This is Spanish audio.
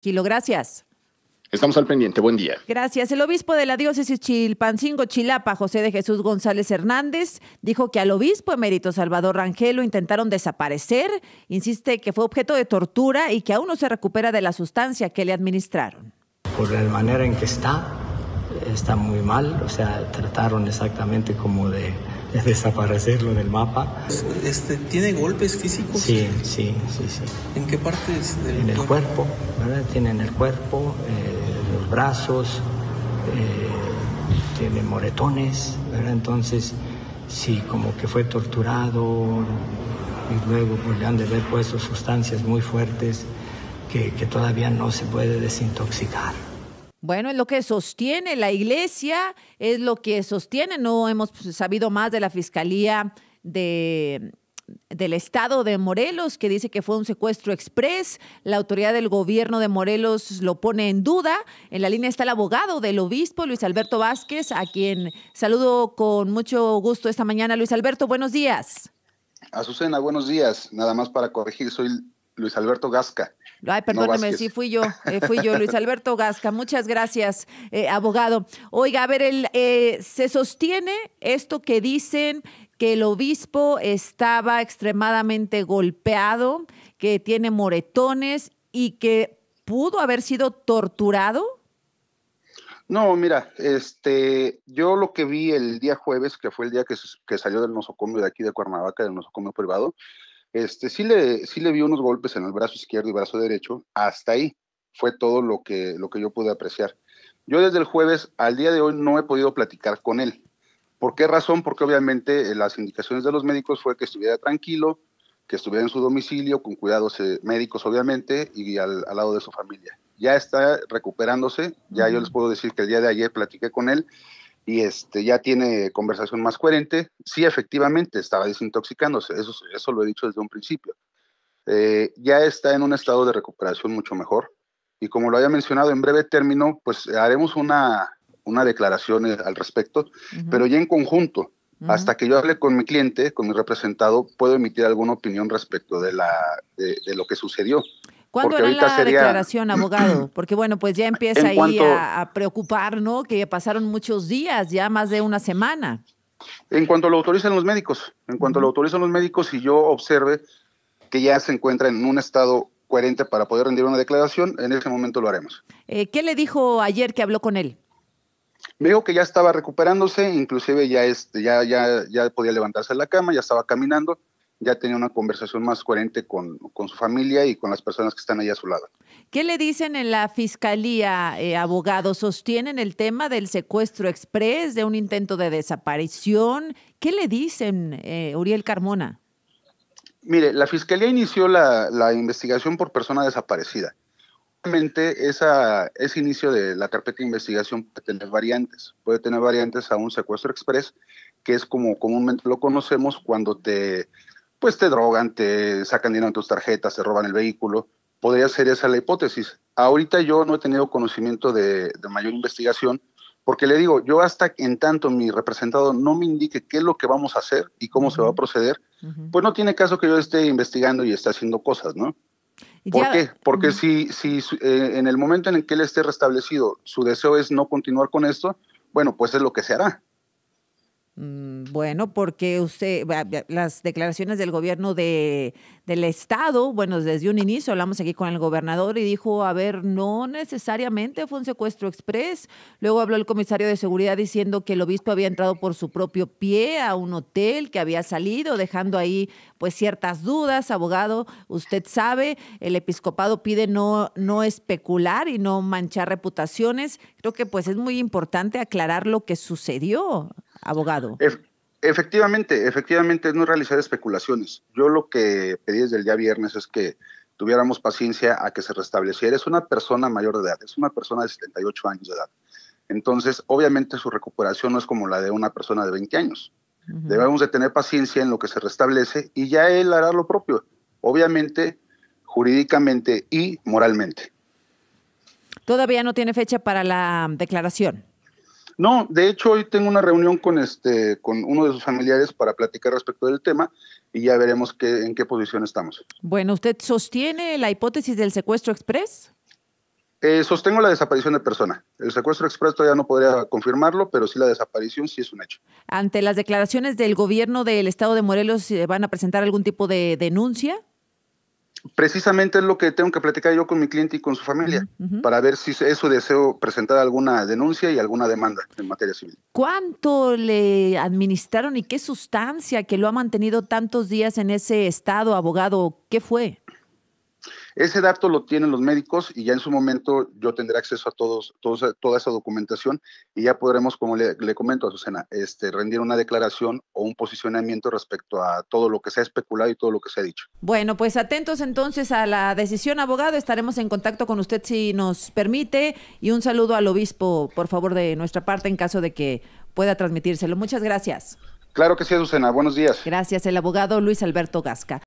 Kilo, gracias. Estamos al pendiente. Buen día. Gracias. El obispo de la diócesis Chilpancingo, Chilapa, José de Jesús González Hernández, dijo que al obispo emérito Salvador Rangel lo intentaron desaparecer. Insiste que fue objeto de tortura y que aún no se recupera de la sustancia que le administraron. Por la manera en que está, está muy mal. O sea, trataron exactamente como de desaparecerlo el mapa. Este, ¿Tiene golpes físicos? Sí, sí, sí, sí. ¿En qué partes del en el cuerpo? ¿verdad? Tiene en el cuerpo, eh, los brazos, eh, tiene moretones, ¿verdad? Entonces, sí, como que fue torturado y luego pues, le han de haber puesto sustancias muy fuertes que todavía no se puede desintoxicar. Bueno, es lo que sostiene la iglesia, es lo que sostiene. No hemos pues, sabido más de la Fiscalía de, del Estado de Morelos, que dice que fue un secuestro express. La autoridad del gobierno de Morelos lo pone en duda. En la línea está el abogado del obispo, Luis Alberto Vázquez, a quien saludo con mucho gusto esta mañana. Luis Alberto, buenos días. Azucena, buenos días. Nada más para corregir, soy Luis Alberto Gasca. Ay, perdóneme, sí, fui yo, eh, fui yo, Luis Alberto Gasca. Muchas gracias, eh, abogado. Oiga, a ver, eh, se sostiene esto que dicen que el obispo estaba extremadamente golpeado, que tiene moretones y que pudo haber sido torturado. No, mira, este, yo lo que vi el día jueves, que fue el día que, que salió del nosocomio de aquí de Cuernavaca, del nosocomio privado, este, sí, le, sí le vi unos golpes en el brazo izquierdo y brazo derecho, hasta ahí fue todo lo que, lo que yo pude apreciar. Yo desde el jueves al día de hoy no he podido platicar con él. ¿Por qué razón? Porque obviamente eh, las indicaciones de los médicos fue que estuviera tranquilo, que estuviera en su domicilio, con cuidados eh, médicos obviamente, y al, al, lado de su familia. Ya está recuperándose, ya yo les puedo decir que el día de ayer platiqué con él y este, ya tiene conversación más coherente, sí efectivamente estaba desintoxicándose, eso, eso lo he dicho desde un principio. Eh, ya está en un estado de recuperación mucho mejor y como lo había mencionado en breve término, pues haremos una, declaración eh, al respecto, pero ya en conjunto. Hasta que yo hable con mi cliente, con mi representado, puedo emitir alguna opinión respecto de, la, de lo que sucedió. ¿Cuándo hará la declaración, abogado? Porque bueno, pues ya empieza ahí a, preocupar, ¿no? Que pasaron muchos días, ya más de una semana. En cuanto lo autoricen los médicos, en cuanto lo autorizan los médicos y yo observe que ya se encuentra en un estado coherente para poder rendir una declaración, en ese momento lo haremos. Eh, ¿Qué le dijo ayer que habló con él? Me dijo que ya estaba recuperándose, inclusive ya, este, ya, ya, ya podía levantarse de la cama, ya estaba caminando, ya tenía una conversación más coherente con, su familia y con las personas que están ahí a su lado. ¿Qué le dicen en la fiscalía, eh, abogados? ¿Sostienen el tema del secuestro express, de un intento de desaparición? ¿Qué le dicen, eh, Uriel Carmona? Mire, la fiscalía inició la, la investigación por persona desaparecida. Obviamente, esa, ese inicio de la carpeta de investigación puede tener variantes. Puede tener variantes a un secuestro express, que es como comúnmente lo conocemos cuando te pues te drogan, te sacan dinero de tus tarjetas, te roban el vehículo. Podría ser esa la hipótesis. Ahorita yo no he tenido conocimiento de, mayor investigación, porque le digo, yo hasta en tanto mi representado no me indique qué es lo que vamos a hacer y cómo se va a proceder, pues no tiene caso que yo esté investigando y esté haciendo cosas, ¿no? ¿Por qué? Porque si, si eh, en el momento en el que él esté restablecido, su deseo es no continuar con esto, bueno, pues es lo que se hará. Mm, bueno, porque usted, las declaraciones del gobierno de, del Estado, bueno, desde un inicio hablamos aquí con el gobernador y dijo, a ver, no necesariamente fue un secuestro express. Luego habló el comisario de seguridad diciendo que el obispo había entrado por su propio pie a un hotel, que había salido, dejando ahí pues ciertas dudas. Abogado, usted sabe, el episcopado pide no, no especular y no manchar reputaciones. Creo que pues es muy importante aclarar lo que sucedió abogado. efectivamente, efectivamente es no realizar especulaciones. Yo lo que pedí desde el día viernes es que tuviéramos paciencia a que se restableciera. Es una persona mayor de edad, es una persona de 78 años de edad. Entonces, obviamente su recuperación no es como la de una persona de 20 años. Debemos de tener paciencia en lo que se restablece y ya él hará lo propio, obviamente, jurídicamente y moralmente. Todavía no tiene fecha para la declaración. No, de hecho hoy tengo una reunión con este, con uno de sus familiares para platicar respecto del tema y ya veremos qué, en qué posición estamos. Bueno, ¿usted sostiene la hipótesis del secuestro express? Eh, sostengo la desaparición de persona. El secuestro express todavía no podría confirmarlo, pero sí la desaparición sí es un hecho. Ante las declaraciones del gobierno del estado de Morelos, ¿van a presentar algún tipo de denuncia? precisamente es lo que tengo que platicar yo con mi cliente y con su familia para ver si es su deseo presentar alguna denuncia y alguna demanda en materia civil. ¿Cuánto le administraron y qué sustancia que lo ha mantenido tantos días en ese estado, abogado? ¿Qué fue? Ese dato lo tienen los médicos y ya en su momento yo tendré acceso a todos, toda esa documentación y ya podremos, como le, comento a Susana, este, rendir una declaración o un posicionamiento respecto a todo lo que se ha especulado y todo lo que se ha dicho. Bueno, pues atentos entonces a la decisión, abogado. Estaremos en contacto con usted si nos permite y un saludo al obispo, por favor, de nuestra parte en caso de que pueda transmitírselo. Muchas gracias. Claro que sí, Susana. Buenos días. Gracias, el abogado Luis Alberto Gasca.